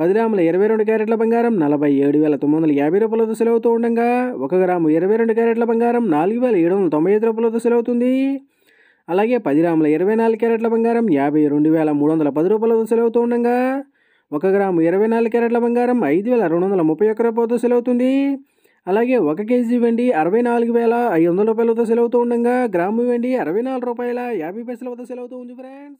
పది గ్రాముల ఇరవై రెండు క్యారెట్ల బంగారం నలభై ఏడు వేల తొమ్మిది వందల యాభై రూపాయలతో సెలవుతూ ఉండగా ఒక గ్రాము ఇరవై రెండు క్యారెట్ల బంగారం నాలుగు వేల ఏడు వందల తొంభై ఐదు రూపాయలతో సెలవుతుంది అలాగే పది గ్రాముల ఇరవై నాలుగు క్యారెట్ల బంగారం యాభై రెండు వేల మూడు వందల పది రూపాయలతో సెలవుతూ ఉండగా ఒక గ్రాము ఇరవై నాలుగు క్యారెట్ల బంగారం ఐదు వేల రెండు వందల ముప్పై ఒక్క రూపాయలతో సెలవుతుంది అలాగే ఒక కేజీ వెండి అరవై నాలుగు వేల ఐదు వందల రూపాయలతో సెలవుతూ ఉండగా గ్రాము వెండి అరవై నాలుగు రూపాయల యాభై పైసల వద్ద సెలవుతూ ఉంది ఫ్రెండ్స్